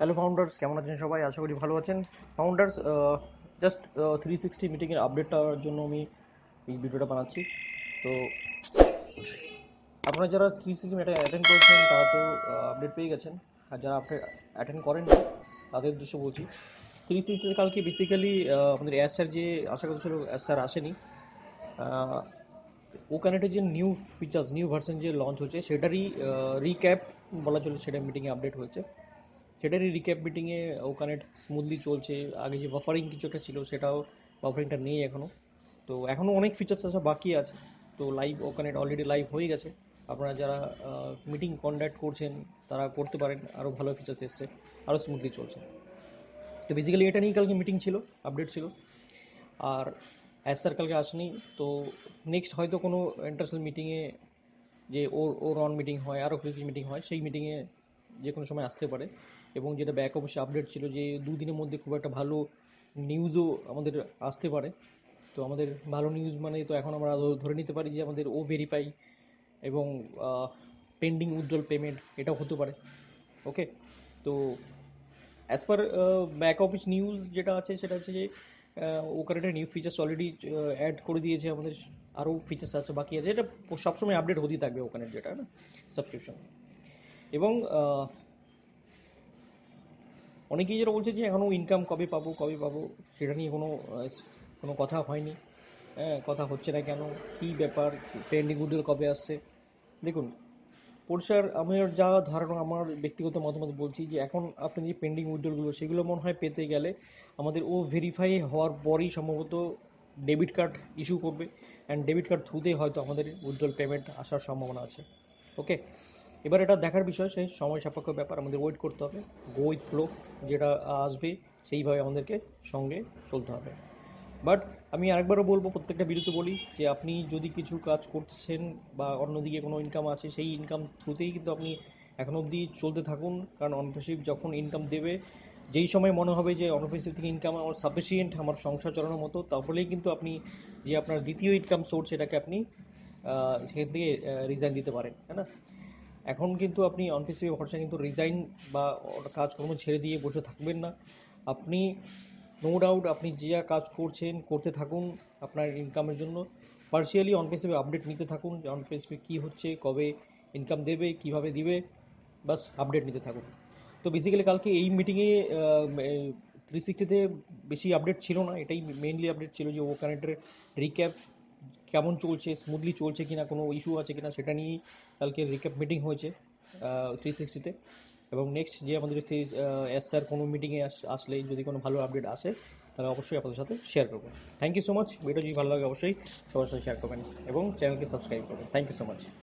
hello founders কেমন আছেন সবাই আশা করি ভালো আছেন ফাউন্ডার্স জাস্ট থ্রি সিক্সটি মিটিংয়ের আপডেটটার জন্য আমি এই ভিডিওটা বানাচ্ছি তো আপনারা যারা থ্রি সিক্সটি মিটিং অ্যাটেন্ড করেছেন তারা তো আপডেট পেয়ে গেছেন আর যারা আপডেট অ্যাটেন্ড করেন তাদের উদ্দেশ্যে বলছি থ্রি সিক্সটিতে কালকে বেসিক্যালি আমাদের অ্যাস স্যার যে আশা করছিল অ্যাস স্যার আসেনি একটা যে নিউ ফিচার্স নিউ ভার্সন যে লঞ্চ হয়েছে সেটারই রিক্যাপ বলা চলে সেটা মিটিংয়ে আপডেট হয়েছে সেটারই রিক্যাপ মিটিংয়ে ওখানে স্মুথলি চলছে আগে যে বাফারিং কিছু একটা ছিল সেটাও বাফারিংটা নেই এখনও তো এখনও অনেক ফিচার্স আছে বাকি আছে তো লাইভ ওখানে অলরেডি লাইভ হয়ে গেছে আপনারা যারা মিটিং কন্ডাক্ট করছেন তারা করতে পারেন আরও ভালো ফিচার্স এসছে আরও স্মুথলি চলছে তো বেসিক্যালি এটা নিয়েই কালকে মিটিং ছিল আপডেট ছিল আর অ্যাজ স্যার কালকে আসেনি তো নেক্সট হয়তো কোনো ইন্টারন্যাশনাল মিটিংয়ে যে ওর ওর অন মিটিং হয় আরও কিছু মিটিং হয় সেই মিটিংয়ে যে কোনো সময় আসতে পারে এবং যেটা ব্যাক অফিসে আপডেট ছিল যে দুদিনের মধ্যে খুব একটা ভালো নিউজও আমাদের আসতে পারে তো আমাদের ভালো নিউজ মানে তো এখন আমরা ধরে নিতে পারি যে আমাদের ও ভেরিফাই এবং পেন্ডিং উজ্জ্বল পেমেন্ট এটাও হতে পারে ওকে তো as per back office news যেটা আছে সেটা হচ্ছে যে ওখানে একটা নিউ ফিচার্স অলরেডি অ্যাড করে দিয়েছে আমাদের আরও ফিচার্স আছে বাকি আছে এটা সবসময় আপডেট হতেই থাকবে ওখানে যেটা না সাবস্ক্রিপশন এবং অনেকেই যেটা বলছে যে এখনও ইনকাম কবে পাবো কবে পাবো সেটা নিয়ে কোনো কোনো কথা হয়নি হ্যাঁ কথা হচ্ছে না কেন কী ব্যাপার ট্রেন্ডিং উডেল কবে আসছে দেখুন পরিষ্কার আমার যা ধারণা আমার ব্যক্তিগত মতামত বলছি যে এখন আপনি যে পেন্ডিং উইড্রোলগুলো সেগুলো মনে হয় পেতে গেলে আমাদের ও ভেরিফাই হওয়ার পরই সম্ভবত ডেবিট কার্ড ইস্যু করবে অ্যান্ড ডেবিট কার্ড থ্রুতেই হয়তো আমাদের উইড্রোল পেমেন্ট আসার সম্ভাবনা আছে ওকে এবার এটা দেখার বিষয় সেই সময় সাপেক্ষ ব্যাপার আমাদের ওয়েট করতে হবে গো উইথ ফ্লো যেটা আসবে সেইভাবে আমাদেরকে সঙ্গে চলতে হবে বাট আমি আরেকবারও বলবো প্রত্যেকটা বিরুদ্ধে বলি যে আপনি যদি কিছু কাজ করছেন বা অন্যদিকে কোনো ইনকাম আছে সেই ইনকাম থ্রুতেই কিন্তু আপনি এখন অবধি চলতে থাকুন কারণ অনফেসিভ যখন ইনকাম দেবে যেই সময় মনে হবে যে অনফেসিভ থেকে ইনকাম আমার সাফিসিয়েন্ট আমার সংসার চালানোর মতো তাহলেই কিন্তু আপনি যে আপনার দ্বিতীয় ইনকাম সোর্স সেটাকে আপনি সেখান থেকে রিজাইন দিতে পারেন তাই না এখন কিন্তু আপনি অনপিসিবি ভরসা কিন্তু রিজাইন বা কাজকর্ম ছেড়ে দিয়ে বসে থাকবেন না আপনি নো ডাউট আপনি যা কাজ করছেন করতে থাকুন আপনার ইনকামের জন্য পার্সিয়ালি অনপিসিবি আপডেট নিতে থাকুন যে অনপিসিবি কী হচ্ছে কবে ইনকাম দেবে কিভাবে দিবে বাস আপডেট নিতে থাকুন তো বেসিক্যালি কালকে এই মিটিংয়ে থ্রি সিক্সটিতে বেশি আপডেট ছিল না এটাই মেইনলি আপডেট ছিল যে ও কানেক্টের রিক্যাপ কেমন চলছে স্মুথলি চলছে কিনা কোনো ইস্যু আছে কিনা সেটা নিয়েই কালকে রিক্যাপ মিটিং হয়েছে থ্রি সিক্সটিতে এবং নেক্সট যে আমাদের থ্রি এস স্যার কোনো মিটিংয়ে আসলে যদি কোনো ভালো আপডেট আসে তাহলে অবশ্যই আপনাদের সাথে শেয়ার করবো thank you so much video যদি ভালো লাগে অবশ্যই সবার সাথে শেয়ার করবেন এবং চ্যানেলকে সাবস্ক্রাইব করবেন থ্যাংক ইউ সো মাচ